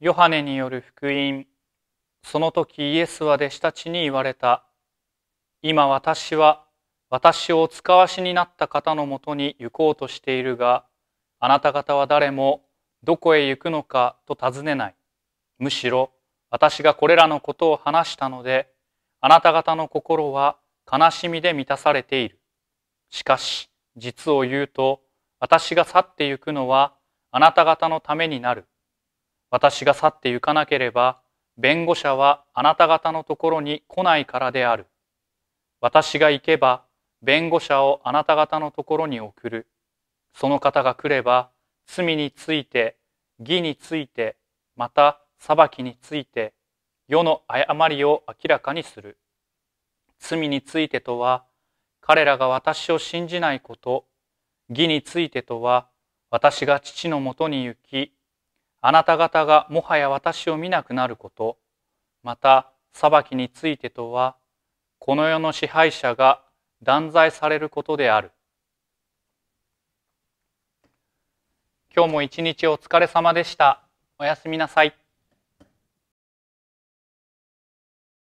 ヨハネによる福音その時イエスは弟子たちに言われた今私は私をお使わしになった方のもとに行こうとしているがあなた方は誰もどこへ行くのかと尋ねないむしろ私がこれらのことを話したのであなた方の心は悲しみで満たされているしかし実を言うと私が去ってゆくのはあなた方のためになる私が去って行かなければ弁護者はあなた方のところに来ないからである私が行けば弁護者をあなた方のところに送るその方が来れば罪について義についてまた裁きについて世の誤りを明らかにする罪についてとは彼らが私を信じないこと義についてとは私が父のもとに行きあなた方がもはや私を見なくなることまた裁きについてとはこの世の支配者が断罪されることである今日も一日お疲れ様でしたおやすみなさい